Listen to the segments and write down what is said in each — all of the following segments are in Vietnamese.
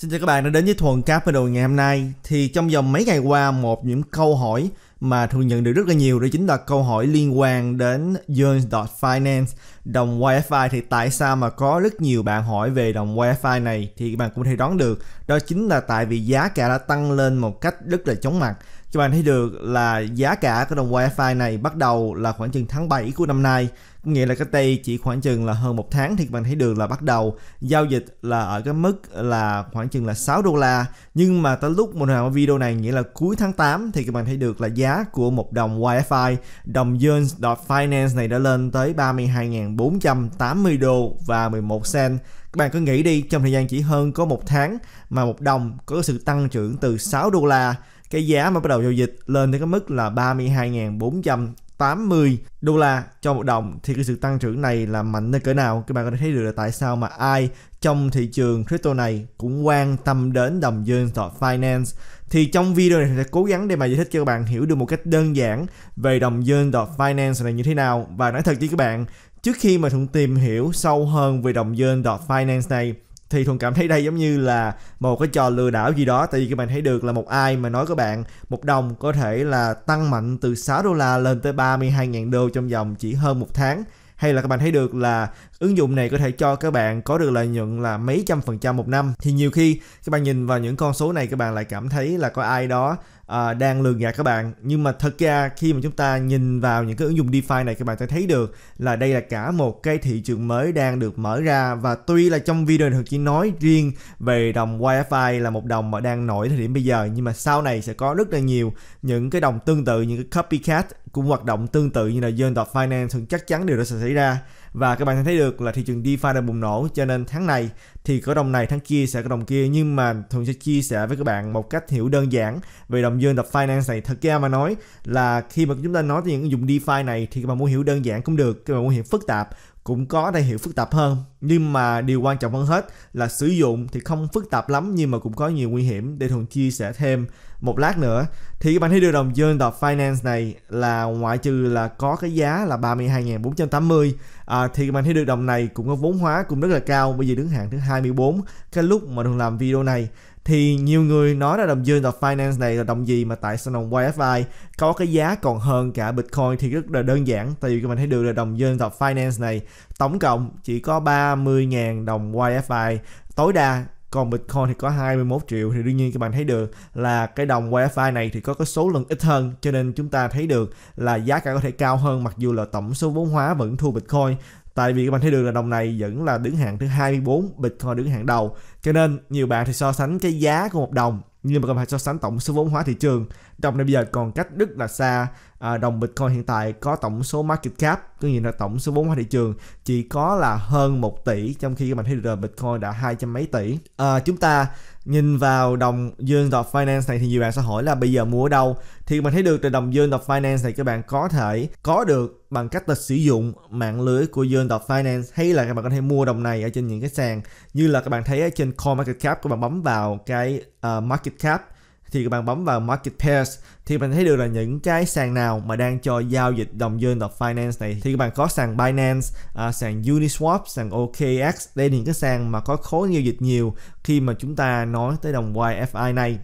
Xin chào các bạn đã đến với Thuần Capital ngày hôm nay. Thì trong vòng mấy ngày qua một những câu hỏi mà thường nhận được rất là nhiều đó chính là câu hỏi liên quan đến Jones.finance đồng YFI thì tại sao mà có rất nhiều bạn hỏi về đồng YFI này thì các bạn cũng thể đoán được đó chính là tại vì giá cả đã tăng lên một cách rất là chóng mặt các bạn thấy được là giá cả của đồng YFI này bắt đầu là khoảng chừng tháng 7 của năm nay nghĩa là cách đây chỉ khoảng chừng là hơn một tháng thì các bạn thấy được là bắt đầu giao dịch là ở cái mức là khoảng chừng là 6 đô la nhưng mà tới lúc mình làm video này nghĩa là cuối tháng 8 thì các bạn thấy được là giá của một đồng wifi đồng Jones Finance này đã lên tới 32.480 đô và 11 cent các bạn cứ nghĩ đi trong thời gian chỉ hơn có một tháng mà một đồng có sự tăng trưởng từ 6 đô la cái giá mà bắt đầu giao dịch lên tới cái mức là 32.400 80 đô la cho một đồng thì cái sự tăng trưởng này là mạnh đến cỡ nào các bạn có thể thấy được là tại sao mà ai trong thị trường crypto này cũng quan tâm đến đồng dương Thọ Finance thì trong video này sẽ cố gắng để mà giải thích cho các bạn hiểu được một cách đơn giản về đồng dương Thọ Finance này như thế nào và nói thật với các bạn trước khi mà Thuận tìm hiểu sâu hơn về đồng dương Thọ Finance này thì thuần cảm thấy đây giống như là một cái trò lừa đảo gì đó tại vì các bạn thấy được là một ai mà nói các bạn một đồng có thể là tăng mạnh từ 6 đô la lên tới 32.000 đô trong vòng chỉ hơn một tháng hay là các bạn thấy được là ứng dụng này có thể cho các bạn có được lợi nhuận là mấy trăm phần trăm một năm thì nhiều khi các bạn nhìn vào những con số này các bạn lại cảm thấy là có ai đó uh, đang lừa gạt các bạn nhưng mà thật ra khi mà chúng ta nhìn vào những cái ứng dụng DeFi này các bạn sẽ thấy được là đây là cả một cái thị trường mới đang được mở ra và tuy là trong video này chỉ nói riêng về đồng YFI là một đồng mà đang nổi thời điểm bây giờ nhưng mà sau này sẽ có rất là nhiều những cái đồng tương tự những cái copycat cũng hoạt động tương tự như là Yen Finance chắc chắn điều đó sẽ xảy ra và các bạn thấy được là thị trường DeFi đang bùng nổ cho nên tháng này thì có đồng này tháng kia sẽ có đồng kia nhưng mà thường sẽ chia sẻ với các bạn một cách hiểu đơn giản về đồng dương đập finance này thật ra mà nói là khi mà chúng ta nói về những ứng dụng DeFi này thì các bạn muốn hiểu đơn giản cũng được các bạn muốn hiểu phức tạp cũng có thể hiệu phức tạp hơn nhưng mà điều quan trọng hơn hết là sử dụng thì không phức tạp lắm nhưng mà cũng có nhiều nguy hiểm để thường chia sẻ thêm một lát nữa thì các bạn thấy được đồng dương đọc finance này là ngoại trừ là có cái giá là 32.480 à, thì các bạn thấy được đồng này cũng có vốn hóa cũng rất là cao bây giờ đứng hạng thứ 24 cái lúc mà thường làm video này thì nhiều người nói là đồng dương tập finance này là đồng gì mà tại sao đồng wifi có cái giá còn hơn cả Bitcoin thì rất là đơn giản tại vì các bạn thấy được là đồng dương tập finance này tổng cộng chỉ có 30.000 đồng wifi tối đa còn Bitcoin thì có 21 triệu thì đương nhiên các bạn thấy được là cái đồng WiFi này thì có cái số lượng ít hơn cho nên chúng ta thấy được là giá cả có thể cao hơn mặc dù là tổng số vốn hóa vẫn thua Bitcoin tại vì các bạn thấy được là đồng này vẫn là đứng hạng thứ 24 Bitcoin đứng hạng đầu cho nên nhiều bạn thì so sánh cái giá của một đồng nhưng mà các bạn so sánh tổng số vốn hóa thị trường trong này bây giờ còn cách Đức là xa à, đồng Bitcoin hiện tại có tổng số market cap có nghĩa là tổng số vốn hóa thị trường chỉ có là hơn 1 tỷ trong khi các bạn thấy được Bitcoin đã hai trăm mấy tỷ à, chúng ta nhìn vào đồng dương dọc finance này thì nhiều bạn sẽ hỏi là bây giờ mua ở đâu thì mình thấy được từ đồng dương dọc finance này các bạn có thể có được bằng cách là sử dụng mạng lưới của dương dọc finance hay là các bạn có thể mua đồng này ở trên những cái sàn như là các bạn thấy ở trên coin market cap các bạn bấm vào cái uh, market cap thì các bạn bấm vào market pairs thì mình thấy được là những cái sàn nào mà đang cho giao dịch đồng dương of finance này thì các bạn có sàn Binance, à, sàn Uniswap, sàn OKX đây là những cái sàn mà có khối giao dịch nhiều khi mà chúng ta nói tới đồng YFI này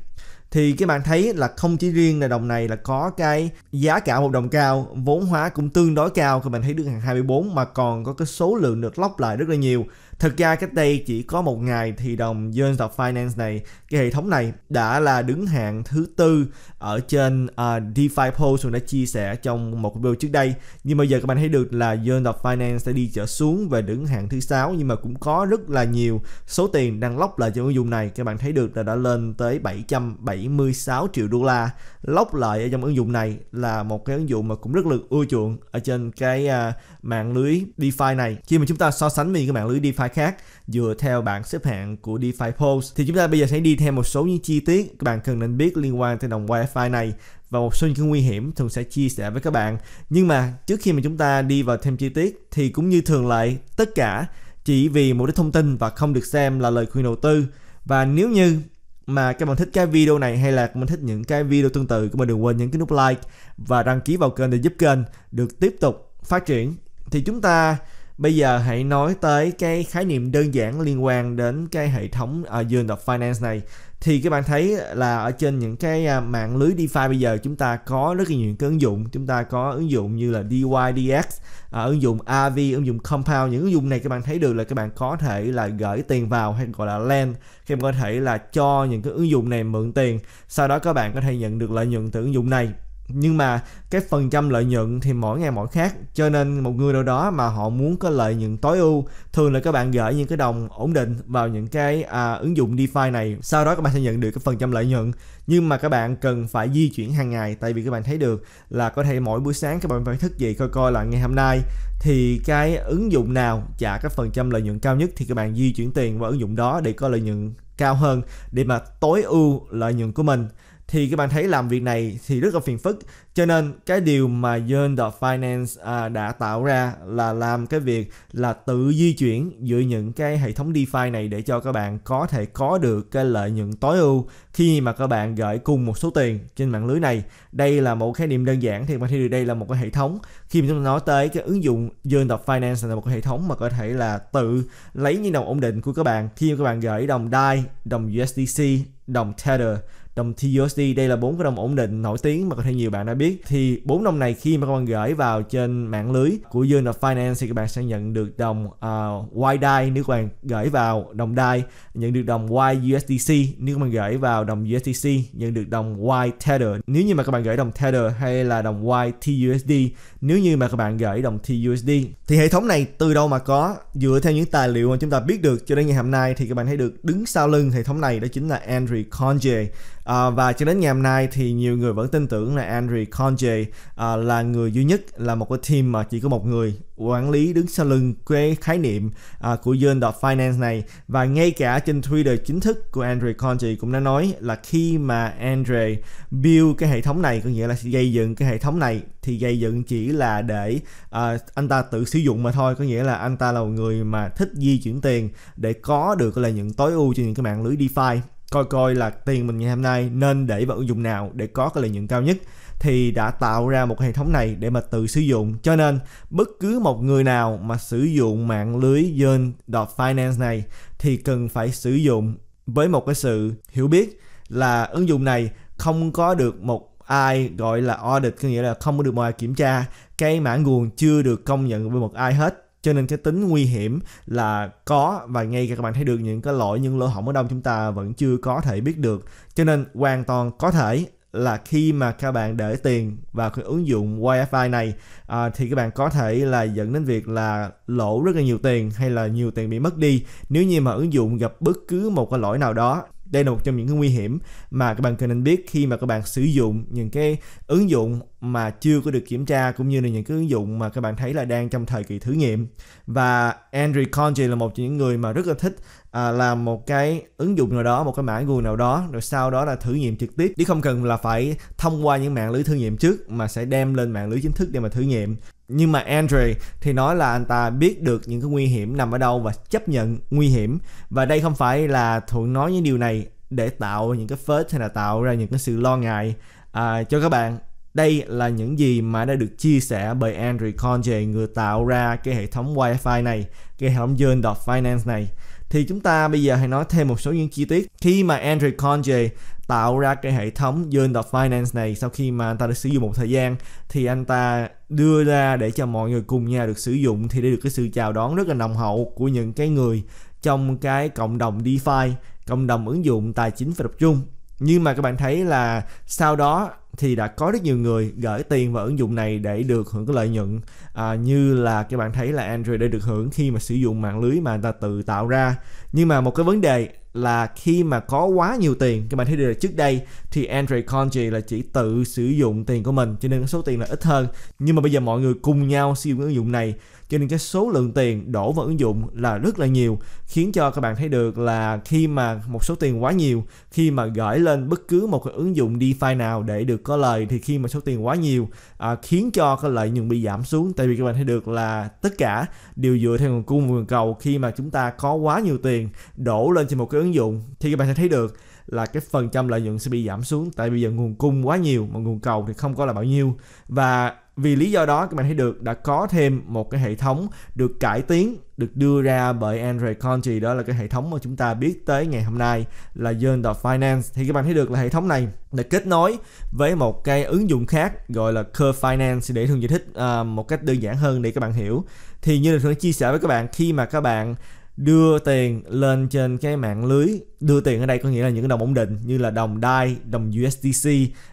thì các bạn thấy là không chỉ riêng là đồng này là có cái giá cả một đồng cao vốn hóa cũng tương đối cao các bạn thấy được hàng 24 mà còn có cái số lượng được lóc lại rất là nhiều Thực ra cách đây chỉ có một ngày thì đồng Jones of Finance này, cái hệ thống này đã là đứng hạng thứ tư ở trên uh, DeFi Post mình đã chia sẻ trong một video trước đây. Nhưng bây giờ các bạn thấy được là Jones of Finance sẽ đi trở xuống về đứng hạng thứ sáu nhưng mà cũng có rất là nhiều số tiền đang lóc lại cho ứng dụng này. Các bạn thấy được là đã lên tới 776 triệu đô la lóc lại ở trong ứng dụng này là một cái ứng dụng mà cũng rất là ưa chuộng ở trên cái uh, mạng lưới DeFi này. Khi mà chúng ta so sánh với cái mạng lưới DeFi DeFi khác dựa theo bảng xếp hạng của DeFi Pulse. Thì chúng ta bây giờ sẽ đi theo một số những chi tiết các bạn cần nên biết liên quan tới đồng Wi-Fi này và một số những nguy hiểm thường sẽ chia sẻ với các bạn. Nhưng mà trước khi mà chúng ta đi vào thêm chi tiết thì cũng như thường lệ tất cả chỉ vì mục đích thông tin và không được xem là lời khuyên đầu tư. Và nếu như mà các bạn thích cái video này hay là các bạn thích những cái video tương tự các bạn đừng quên nhấn cái nút like và đăng ký vào kênh để giúp kênh được tiếp tục phát triển thì chúng ta Bây giờ hãy nói tới cái khái niệm đơn giản liên quan đến cái hệ thống uh, ờ, Unit of Finance này thì các bạn thấy là ở trên những cái à, mạng lưới DeFi bây giờ chúng ta có rất là nhiều cái ứng dụng chúng ta có ứng dụng như là DYDX à, ứng dụng AV ứng dụng Compound những ứng dụng này các bạn thấy được là các bạn có thể là gửi tiền vào hay gọi là lend các bạn có thể là cho những cái ứng dụng này mượn tiền sau đó các bạn có thể nhận được lợi nhuận từ ứng dụng này nhưng mà cái phần trăm lợi nhuận thì mỗi ngày mỗi khác cho nên một người nào đó mà họ muốn có lợi nhuận tối ưu thường là các bạn gửi những cái đồng ổn định vào những cái à, ứng dụng DeFi này sau đó các bạn sẽ nhận được cái phần trăm lợi nhuận nhưng mà các bạn cần phải di chuyển hàng ngày tại vì các bạn thấy được là có thể mỗi buổi sáng các bạn phải thức dậy coi coi là ngày hôm nay thì cái ứng dụng nào trả cái phần trăm lợi nhuận cao nhất thì các bạn di chuyển tiền vào ứng dụng đó để có lợi nhuận cao hơn để mà tối ưu lợi nhuận của mình thì các bạn thấy làm việc này thì rất là phiền phức cho nên cái điều mà John The Finance à, đã tạo ra là làm cái việc là tự di chuyển giữa những cái hệ thống DeFi này để cho các bạn có thể có được cái lợi nhuận tối ưu khi mà các bạn gửi cùng một số tiền trên mạng lưới này đây là một khái niệm đơn giản thì bạn thấy được đây là một cái hệ thống khi mà chúng ta nói tới cái ứng dụng John The Finance là một cái hệ thống mà có thể là tự lấy những đồng ổn định của các bạn khi các bạn gửi đồng DAI, đồng USDC, đồng Tether đồng TUSD đây là bốn cái đồng ổn định nổi tiếng mà có thể nhiều bạn đã biết thì bốn đồng này khi mà các bạn gửi vào trên mạng lưới của Unit Finance thì các bạn sẽ nhận được đồng uh, à, YDAI nếu các bạn gửi vào đồng DAI nhận được đồng YUSDC nếu các bạn gửi vào đồng USDC nhận được đồng YTether nếu như mà các bạn gửi đồng Tether hay là đồng YTUSD nếu như mà các bạn gửi đồng TUSD thì hệ thống này từ đâu mà có dựa theo những tài liệu mà chúng ta biết được cho đến ngày hôm nay thì các bạn thấy được đứng sau lưng hệ thống này đó chính là Andrew Conje À, và cho đến ngày hôm nay thì nhiều người vẫn tin tưởng là Andre Conje à, ờ, là người duy nhất là một cái team mà chỉ có một người quản lý đứng sau lưng cái khái niệm à, của Yearn Finance này và ngay cả trên Twitter chính thức của Andre Conji cũng đã nói là khi mà Andre build cái hệ thống này có nghĩa là gây dựng cái hệ thống này thì gây dựng chỉ là để à, anh ta tự sử dụng mà thôi có nghĩa là anh ta là một người mà thích di chuyển tiền để có được là những tối ưu cho những cái mạng lưới DeFi coi coi là tiền mình ngày hôm nay nên để vào ứng dụng nào để có cái lợi nhuận cao nhất thì đã tạo ra một hệ thống này để mà tự sử dụng cho nên bất cứ một người nào mà sử dụng mạng lưới Yen Finance này thì cần phải sử dụng với một cái sự hiểu biết là ứng dụng này không có được một ai gọi là audit có nghĩa là không có được một ai kiểm tra cái mã nguồn chưa được công nhận với một ai hết cho nên cái tính nguy hiểm là có và ngay cả các bạn thấy được những cái lỗi những lỗ hổng ở đâu chúng ta vẫn chưa có thể biết được cho nên hoàn toàn có thể là khi mà các bạn để tiền vào cái ứng dụng WiFi này à, thì các bạn có thể là dẫn đến việc là lỗ rất là nhiều tiền hay là nhiều tiền bị mất đi nếu như mà ứng dụng gặp bất cứ một cái lỗi nào đó đây là một trong những cái nguy hiểm mà các bạn cần nên biết khi mà các bạn sử dụng những cái ứng dụng mà chưa có được kiểm tra cũng như là những cái ứng dụng mà các bạn thấy là đang trong thời kỳ thử nghiệm và Andrew Conji là một trong những người mà rất là thích à, làm một cái ứng dụng nào đó một cái mã nguồn nào đó rồi sau đó là thử nghiệm trực tiếp chứ không cần là phải thông qua những mạng lưới thử nghiệm trước mà sẽ đem lên mạng lưới chính thức để mà thử nghiệm nhưng mà Andre thì nói là anh ta biết được những cái nguy hiểm nằm ở đâu và chấp nhận nguy hiểm và đây không phải là thuận nói những điều này để tạo những cái phết hay là tạo ra những cái sự lo ngại à, cho các bạn đây là những gì mà đã được chia sẻ bởi Andre Conje người tạo ra cái hệ thống Wi-Fi này cái hệ thống Journal Finance này thì chúng ta bây giờ hãy nói thêm một số những chi tiết khi mà Andrew Conje tạo ra cái hệ thống Unit Finance này sau khi mà anh ta được sử dụng một thời gian thì anh ta đưa ra để cho mọi người cùng nhau được sử dụng thì để được cái sự chào đón rất là nồng hậu của những cái người trong cái cộng đồng DeFi cộng đồng ứng dụng tài chính phi tập trung nhưng mà các bạn thấy là sau đó thì đã có rất nhiều người gửi tiền vào ứng dụng này để được hưởng cái lợi nhuận à, như là các bạn thấy là Android đã được hưởng khi mà sử dụng mạng lưới mà người ta tự tạo ra nhưng mà một cái vấn đề là khi mà có quá nhiều tiền các bạn thấy được là trước đây thì Andre Conji là chỉ tự sử dụng tiền của mình cho nên số tiền là ít hơn nhưng mà bây giờ mọi người cùng nhau sử dụng ứng dụng này cho nên cái số lượng tiền đổ vào ứng dụng là rất là nhiều khiến cho các bạn thấy được là khi mà một số tiền quá nhiều khi mà gửi lên bất cứ một cái ứng dụng DeFi nào để được có lời thì khi mà số tiền quá nhiều à, khiến cho cái lợi nhuận bị giảm xuống tại vì các bạn thấy được là tất cả đều dựa theo nguồn cung và nguồn cầu khi mà chúng ta có quá nhiều tiền đổ lên trên một cái ứng dụng thì các bạn sẽ thấy được là cái phần trăm lợi nhuận sẽ bị giảm xuống tại vì giờ nguồn cung quá nhiều mà nguồn cầu thì không có là bao nhiêu và vì lý do đó các bạn thấy được đã có thêm một cái hệ thống được cải tiến được đưa ra bởi Andre Conti đó là cái hệ thống mà chúng ta biết tới ngày hôm nay là Yonder Finance thì các bạn thấy được là hệ thống này đã kết nối với một cái ứng dụng khác gọi là Curve Finance để thường giải thích uh, một cách đơn giản hơn để các bạn hiểu thì như là thường chia sẻ với các bạn khi mà các bạn đưa tiền lên trên cái mạng lưới đưa tiền ở đây có nghĩa là những đồng ổn định như là đồng DAI, đồng USDC,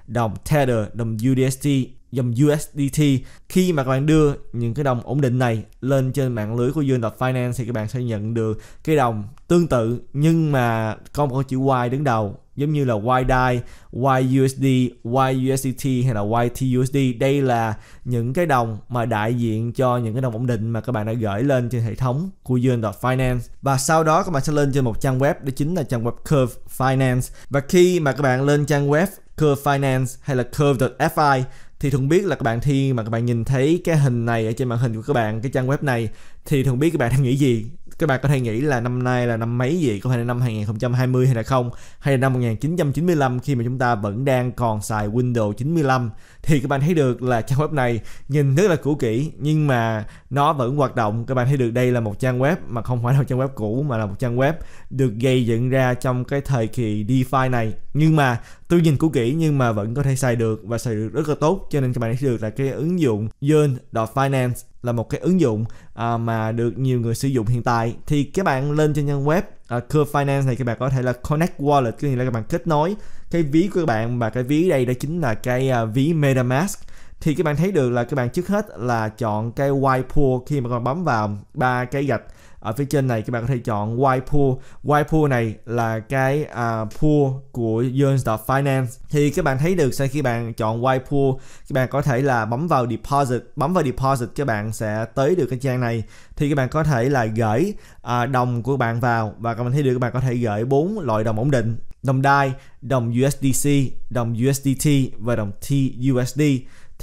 đồng Tether, đồng USDT dòng USDT khi mà các bạn đưa những cái đồng ổn định này lên trên mạng lưới của Unit Finance thì các bạn sẽ nhận được cái đồng tương tự nhưng mà có một chữ Y đứng đầu giống như là YDAI, YUSD, YUSDT hay là YTUSD. Đây là những cái đồng mà đại diện cho những cái đồng ổn định mà các bạn đã gửi lên trên hệ thống của Unit Finance. Và sau đó các bạn sẽ lên trên một trang web đó chính là trang web Curve Finance. Và khi mà các bạn lên trang web Curve Finance hay là Curve.fi thì thường biết là các bạn thi mà các bạn nhìn thấy cái hình này ở trên màn hình của các bạn cái trang web này thì thường biết các bạn đang nghĩ gì các bạn có thể nghĩ là năm nay là năm mấy gì có thể là năm 2020 hay là không hay là năm 1995 khi mà chúng ta vẫn đang còn xài Windows 95 thì các bạn thấy được là trang web này nhìn rất là cũ kỹ nhưng mà nó vẫn hoạt động các bạn thấy được đây là một trang web mà không phải là một trang web cũ mà là một trang web được gây dựng ra trong cái thời kỳ DeFi này nhưng mà tuy nhìn cũ kỹ nhưng mà vẫn có thể xài được và xài được rất là tốt cho nên các bạn thấy được là cái ứng dụng Yearn Finance là một cái ứng dụng à, mà được nhiều người sử dụng hiện tại thì các bạn lên trên trang web à, Curve Finance này các bạn có thể là connect wallet có nghĩa là các bạn kết nối cái ví của các bạn và cái ví đây đó chính là cái à, ví MetaMask thì các bạn thấy được là các bạn trước hết là chọn cái white pool khi mà các bạn bấm vào ba cái gạch ở phía trên này các bạn có thể chọn white pool white pool này là cái uh, pool của Jones Finance thì các bạn thấy được sau khi bạn chọn white pool các bạn có thể là bấm vào deposit bấm vào deposit các bạn sẽ tới được cái trang này thì các bạn có thể là gửi uh, đồng của bạn vào và các bạn thấy được các bạn có thể gửi bốn loại đồng ổn định đồng DAI, đồng USDC, đồng USDT và đồng TUSD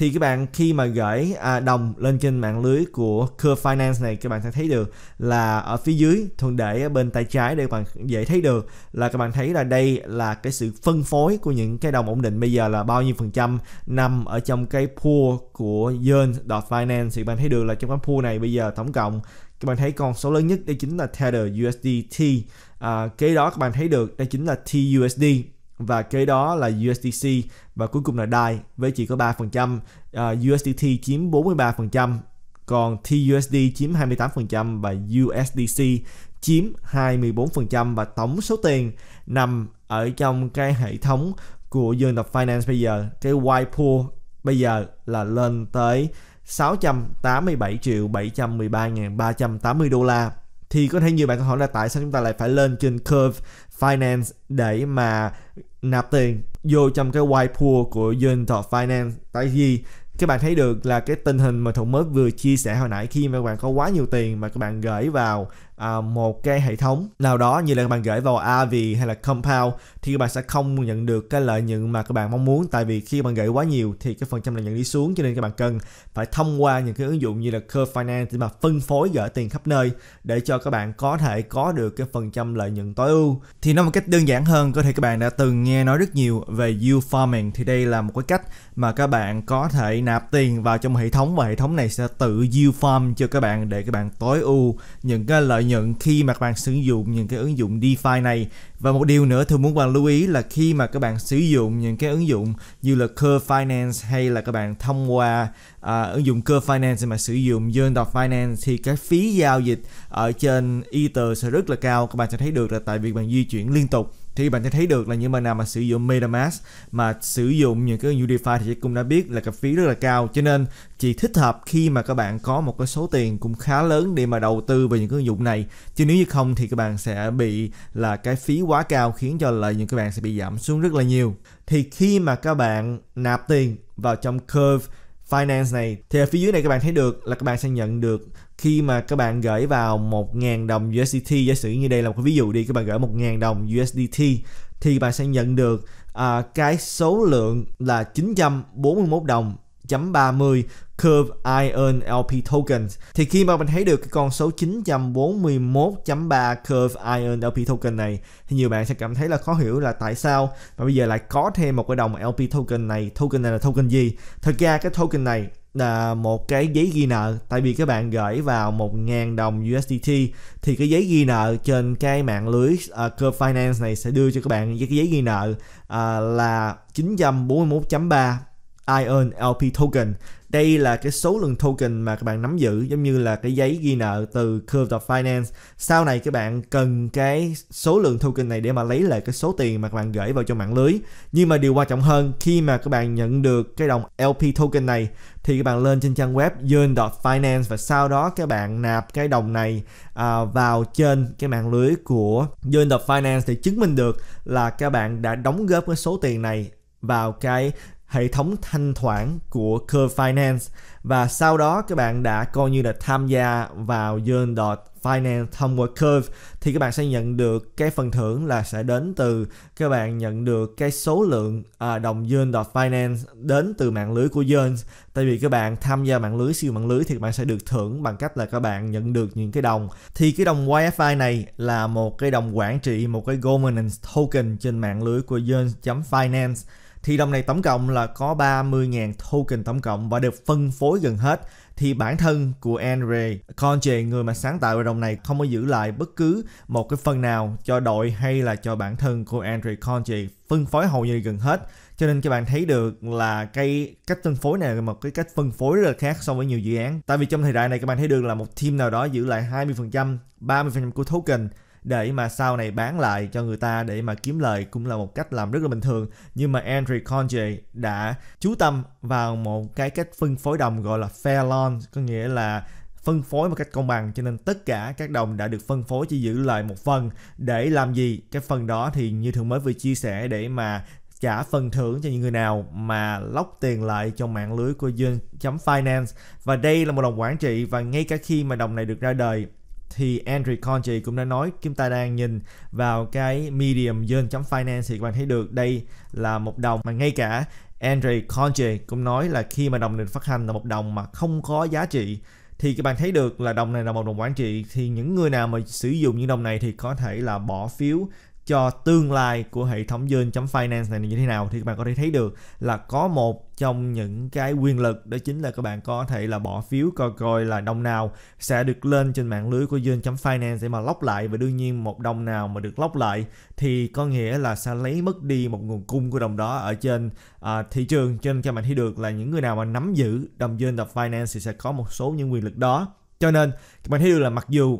thì các bạn khi mà gửi à, đồng lên trên mạng lưới của Curve Finance này các bạn sẽ thấy được là ở phía dưới thường để ở bên tay trái để các bạn dễ thấy được là các bạn thấy là đây là cái sự phân phối của những cái đồng ổn định bây giờ là bao nhiêu phần trăm nằm ở trong cái pool của Yearn Finance thì các bạn thấy được là trong cái pool này bây giờ tổng cộng các bạn thấy con số lớn nhất đây chính là Tether USDT à, cái đó các bạn thấy được đây chính là TUSD và kế đó là USDC và cuối cùng là DAI với chỉ có 3%, uh, USDT chiếm 43%, còn TUSD chiếm 28% và USDC chiếm 24% và tổng số tiền nằm ở trong cái hệ thống của Dương Tập Finance bây giờ, cái white pool bây giờ là lên tới 687 triệu 713 380 đô la thì có thể nhiều bạn câu hỏi là tại sao chúng ta lại phải lên trên curve Finance để mà nạp tiền vô trong cái white pool của Unitop Finance tại vì các bạn thấy được là cái tình hình mà thuận mới vừa chia sẻ hồi nãy khi mà các bạn có quá nhiều tiền mà các bạn gửi vào à, một cái hệ thống nào đó như là các bạn gửi vào Avi hay là Compound thì các bạn sẽ không nhận được cái lợi nhuận mà các bạn mong muốn tại vì khi các bạn gửi quá nhiều thì cái phần trăm lợi nhuận đi xuống cho nên các bạn cần phải thông qua những cái ứng dụng như là Curve Finance để mà phân phối gửi tiền khắp nơi để cho các bạn có thể có được cái phần trăm lợi nhuận tối ưu thì nói một cách đơn giản hơn có thể các bạn đã từng nghe nói rất nhiều về yield farming thì đây là một cái cách mà các bạn có thể nạp tiền vào trong hệ thống và hệ thống này sẽ tự yield farm cho các bạn để các bạn tối ưu những cái lợi nhận khi mà các bạn sử dụng những cái ứng dụng DeFi này và một điều nữa thường muốn bạn lưu ý là khi mà các bạn sử dụng những cái ứng dụng như là Curve Finance hay là các bạn thông qua uh, ứng dụng Curve Finance mà sử dụng Yondot Finance thì cái phí giao dịch ở trên Ether sẽ rất là cao các bạn sẽ thấy được là tại vì bạn di chuyển liên tục thì bạn sẽ thấy được là những bạn nào mà sử dụng MetaMask mà sử dụng những cái UDFi thì cũng đã biết là cái phí rất là cao cho nên chỉ thích hợp khi mà các bạn có một cái số tiền cũng khá lớn để mà đầu tư vào những cái ứng dụng này chứ nếu như không thì các bạn sẽ bị là cái phí quá cao khiến cho lợi những các bạn sẽ bị giảm xuống rất là nhiều thì khi mà các bạn nạp tiền vào trong Curve Finance này thì ở phía dưới này các bạn thấy được là các bạn sẽ nhận được khi mà các bạn gửi vào 1.000 đồng USDT giả sử như đây là một cái ví dụ đi các bạn gửi 1.000 đồng USDT thì bạn sẽ nhận được à, cái số lượng là 941 đồng chấm 30 Curve Iron LP Tokens thì khi mà mình thấy được cái con số 941.3 Curve Iron LP Token này thì nhiều bạn sẽ cảm thấy là khó hiểu là tại sao mà bây giờ lại có thêm một cái đồng LP Token này token này là token gì thật ra cái token này là một cái giấy ghi nợ tại vì các bạn gửi vào 1.000 đồng USDT thì cái giấy ghi nợ trên cái mạng lưới uh, à, Curve Finance này sẽ đưa cho các bạn cái giấy ghi nợ uh, là 941.3 ION LP token đây là cái số lượng token mà các bạn nắm giữ giống như là cái giấy ghi nợ từ Curve Finance sau này các bạn cần cái số lượng token này để mà lấy lại cái số tiền mà các bạn gửi vào cho mạng lưới nhưng mà điều quan trọng hơn khi mà các bạn nhận được cái đồng LP token này thì các bạn lên trên trang web yearn.finance và sau đó các bạn nạp cái đồng này à, vào trên cái mạng lưới của yearn.finance thì chứng minh được là các bạn đã đóng góp cái số tiền này vào cái hệ thống thanh khoản của Curve Finance và sau đó các bạn đã coi như là tham gia vào Yearn Finance thông qua Curve thì các bạn sẽ nhận được cái phần thưởng là sẽ đến từ các bạn nhận được cái số lượng à, đồng Yearn Finance đến từ mạng lưới của Yearn tại vì các bạn tham gia mạng lưới siêu mạng lưới thì các bạn sẽ được thưởng bằng cách là các bạn nhận được những cái đồng thì cái đồng YFI này là một cái đồng quản trị một cái governance token trên mạng lưới của Yearn.finance thì đồng này tổng cộng là có 30.000 token tổng cộng và được phân phối gần hết. Thì bản thân của Andre Conche, người mà sáng tạo ra đồng này không có giữ lại bất cứ một cái phần nào cho đội hay là cho bản thân của Andre Conche phân phối hầu như gần hết cho nên các bạn thấy được là cái cách phân phối này là một cái cách phân phối rất là khác so với nhiều dự án tại vì trong thời đại này các bạn thấy được là một team nào đó giữ lại 20% 30% của token để mà sau này bán lại cho người ta để mà kiếm lời cũng là một cách làm rất là bình thường nhưng mà Andrew Conje đã chú tâm vào một cái cách phân phối đồng gọi là fair loan, có nghĩa là phân phối một cách công bằng cho nên tất cả các đồng đã được phân phối chỉ giữ lại một phần để làm gì cái phần đó thì như thường mới vừa chia sẻ để mà trả phần thưởng cho những người nào mà lóc tiền lại trong mạng lưới của Dương.finance và đây là một đồng quản trị và ngay cả khi mà đồng này được ra đời thì Andrew Conji cũng đã nói chúng ta đang nhìn vào cái medium chấm finance thì các bạn thấy được đây là một đồng mà ngay cả Andrew Conji cũng nói là khi mà đồng được phát hành là một đồng mà không có giá trị thì các bạn thấy được là đồng này là một đồng quản trị thì những người nào mà sử dụng những đồng này thì có thể là bỏ phiếu cho tương lai của hệ thống dơn.finance này như thế nào thì các bạn có thể thấy được là có một trong những cái quyền lực đó chính là các bạn có thể là bỏ phiếu coi coi là đồng nào sẽ được lên trên mạng lưới của dơn.finance để mà lóc lại và đương nhiên một đồng nào mà được lóc lại thì có nghĩa là sẽ lấy mất đi một nguồn cung của đồng đó ở trên à, thị trường cho bạn thấy được là những người nào mà nắm giữ đồng dơn.finance thì sẽ có một số những quyền lực đó cho nên các bạn thấy được là mặc dù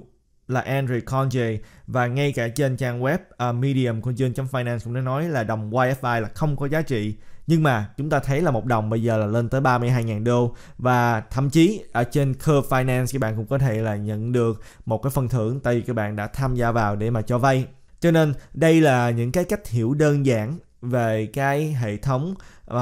là Andre Conje và ngay cả trên trang web uh, Medium của trên finance cũng đã nói là đồng YFI là không có giá trị nhưng mà chúng ta thấy là một đồng bây giờ là lên tới 32.000 đô và thậm chí ở trên Curve Finance các bạn cũng có thể là nhận được một cái phần thưởng tại vì các bạn đã tham gia vào để mà cho vay. Cho nên đây là những cái cách hiểu đơn giản về cái hệ thống uh,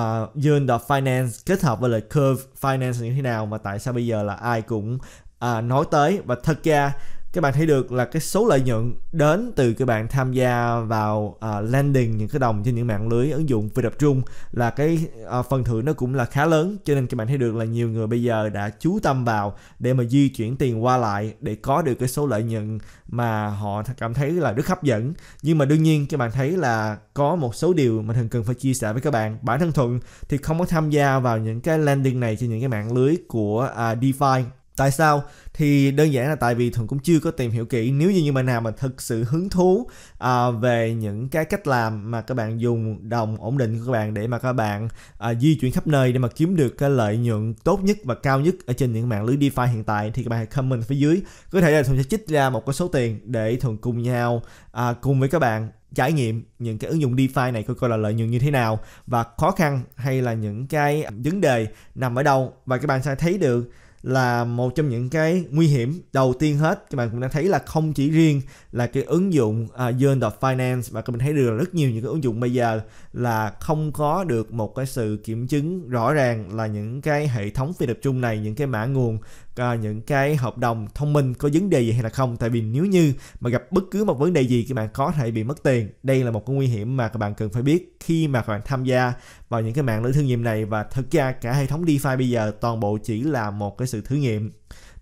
Yield Finance kết hợp với lại Curve Finance như thế nào mà tại sao bây giờ là ai cũng uh, nói tới và thật ra các bạn thấy được là cái số lợi nhuận đến từ các bạn tham gia vào uh, à, landing những cái đồng trên những mạng lưới ứng dụng phi tập trung là cái uh, phần thưởng nó cũng là khá lớn cho nên các bạn thấy được là nhiều người bây giờ đã chú tâm vào để mà di chuyển tiền qua lại để có được cái số lợi nhuận mà họ cảm thấy là rất hấp dẫn nhưng mà đương nhiên các bạn thấy là có một số điều mà thường cần phải chia sẻ với các bạn bản thân thuận thì không có tham gia vào những cái landing này trên những cái mạng lưới của uh, DeFi Tại sao? Thì đơn giản là tại vì Thuận cũng chưa có tìm hiểu kỹ nếu như như bạn nào mà thực sự hứng thú à, về những cái cách làm mà các bạn dùng đồng ổn định của các bạn để mà các bạn à, di chuyển khắp nơi để mà kiếm được cái lợi nhuận tốt nhất và cao nhất ở trên những mạng lưới DeFi hiện tại thì các bạn hãy comment phía dưới. Có thể là Thuận sẽ chích ra một cái số tiền để Thuận cùng nhau à, cùng với các bạn trải nghiệm những cái ứng dụng DeFi này coi coi là lợi nhuận như thế nào và khó khăn hay là những cái vấn đề nằm ở đâu và các bạn sẽ thấy được là một trong những cái nguy hiểm đầu tiên hết các bạn cũng đã thấy là không chỉ riêng là cái ứng dụng à, uh, Yearn Finance mà các bạn thấy được là rất nhiều những cái ứng dụng bây giờ là không có được một cái sự kiểm chứng rõ ràng là những cái hệ thống phi tập trung này những cái mã nguồn À, những cái hợp đồng thông minh có vấn đề gì hay là không tại vì nếu như mà gặp bất cứ một vấn đề gì các bạn có thể bị mất tiền đây là một cái nguy hiểm mà các bạn cần phải biết khi mà các bạn tham gia vào những cái mạng lưới thử nghiệm này và thực ra cả hệ thống DeFi bây giờ toàn bộ chỉ là một cái sự thử nghiệm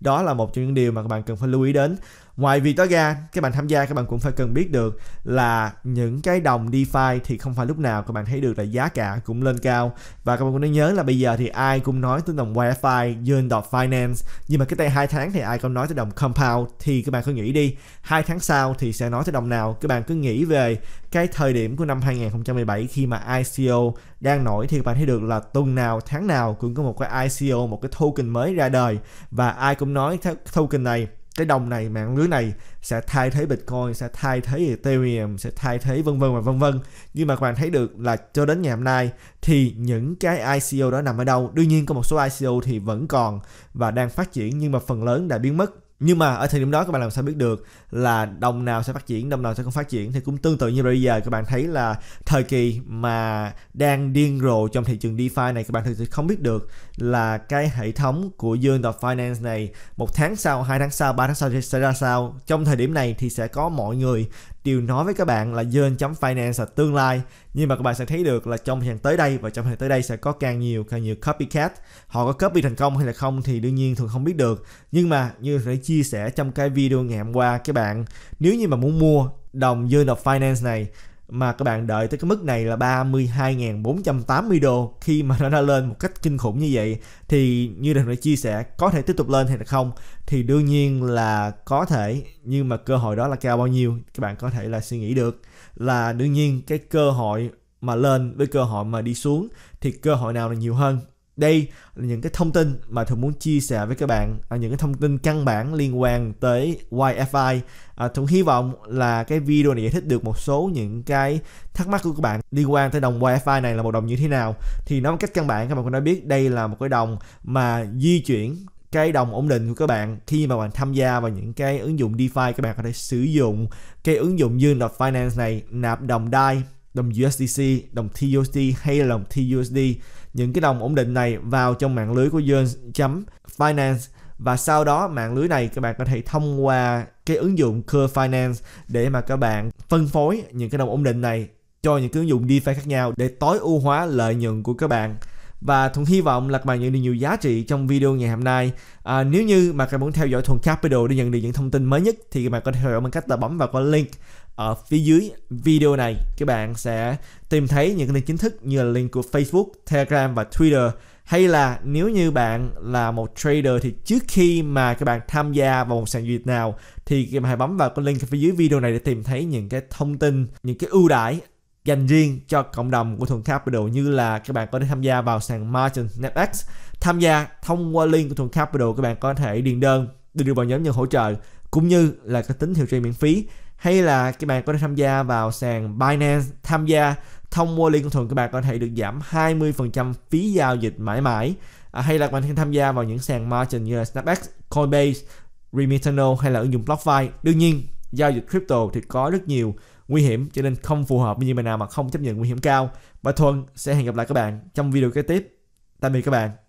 đó là một trong những điều mà các bạn cần phải lưu ý đến ngoài việc đó ra các bạn tham gia các bạn cũng phải cần biết được là những cái đồng DeFi thì không phải lúc nào các bạn thấy được là giá cả cũng lên cao và các bạn cũng nên nhớ là bây giờ thì ai cũng nói tới đồng WiFi, Yield Dot Finance nhưng mà cái tay hai tháng thì ai cũng nói tới đồng Compound thì các bạn cứ nghĩ đi hai tháng sau thì sẽ nói tới đồng nào các bạn cứ nghĩ về cái thời điểm của năm 2017 khi mà ICO đang nổi thì các bạn thấy được là tuần nào tháng nào cũng có một cái ICO một cái token mới ra đời và ai cũng nói token này cái đồng này mạng lưới này sẽ thay thế bitcoin sẽ thay thế ethereum sẽ thay thế vân vân và vân vân nhưng mà các bạn thấy được là cho đến ngày hôm nay thì những cái ico đó nằm ở đâu đương nhiên có một số ico thì vẫn còn và đang phát triển nhưng mà phần lớn đã biến mất nhưng mà ở thời điểm đó các bạn làm sao biết được là đồng nào sẽ phát triển đồng nào sẽ không phát triển thì cũng tương tự như bây giờ các bạn thấy là thời kỳ mà đang điên rồ trong thị trường DeFi này các bạn thực sự không biết được là cái hệ thống của Dương Tập Finance này một tháng sau hai tháng sau ba tháng sau sẽ ra sao trong thời điểm này thì sẽ có mọi người điều nói với các bạn là Yearn.finance là tương lai nhưng mà các bạn sẽ thấy được là trong thời tới đây và trong thời tới đây sẽ có càng nhiều càng nhiều copycat họ có copy thành công hay là không thì đương nhiên thường không biết được nhưng mà như đã chia sẻ trong cái video ngày hôm qua các bạn nếu như mà muốn mua đồng Yearn of Finance này mà các bạn đợi tới cái mức này là 32.480 đô khi mà nó đã lên một cách kinh khủng như vậy thì như đừng đã chia sẻ có thể tiếp tục lên hay là không thì đương nhiên là có thể nhưng mà cơ hội đó là cao bao nhiêu các bạn có thể là suy nghĩ được là đương nhiên cái cơ hội mà lên với cơ hội mà đi xuống thì cơ hội nào là nhiều hơn đây là những cái thông tin mà thường muốn chia sẻ với các bạn à, những cái thông tin căn bản liên quan tới wifi à, thường hy vọng là cái video này giải thích được một số những cái thắc mắc của các bạn liên quan tới đồng wifi này là một đồng như thế nào thì nói một cách căn bản các bạn cũng đã biết đây là một cái đồng mà di chuyển cái đồng ổn định của các bạn khi mà bạn tham gia vào những cái ứng dụng DeFi các bạn có thể sử dụng cái ứng dụng như đọc finance này nạp đồng DAI, đồng USDC, đồng TUSD hay là đồng TUSD những cái đồng ổn định này vào trong mạng lưới của Yearn Finance và sau đó mạng lưới này các bạn có thể thông qua cái ứng dụng Clear Finance để mà các bạn phân phối những cái đồng ổn định này cho những cái ứng dụng DeFi khác nhau để tối ưu hóa lợi nhuận của các bạn và Thuận hy vọng là các bạn nhận được nhiều giá trị trong video ngày hôm nay. À, nếu như mà các bạn muốn theo dõi Thuận Capital để nhận được những thông tin mới nhất thì các bạn có thể theo dõi bằng cách là bấm vào cái link ở phía dưới video này các bạn sẽ tìm thấy những link chính thức như là link của Facebook, Telegram và Twitter hay là nếu như bạn là một trader thì trước khi mà các bạn tham gia vào một sàn giao dịch nào thì các bạn hãy bấm vào cái link phía dưới video này để tìm thấy những cái thông tin, những cái ưu đãi dành riêng cho cộng đồng của Thuận Capital như là các bạn có thể tham gia vào sàn Margin Netflix tham gia thông qua link của Thuận Capital các bạn có thể điền đơn được vào nhóm nhân hỗ trợ cũng như là cái tính hiệu truyền miễn phí hay là các bạn có thể tham gia vào sàn Binance tham gia thông qua liên thông thuận các bạn có thể được giảm 20% phí giao dịch mãi mãi à, hay là các bạn thể tham gia vào những sàn margin như là Snapback, Coinbase, Remitano hay là ứng dụng BlockFi đương nhiên giao dịch crypto thì có rất nhiều nguy hiểm cho nên không phù hợp với những bạn nào mà không chấp nhận nguy hiểm cao và Thuần sẽ hẹn gặp lại các bạn trong video kế tiếp tạm biệt các bạn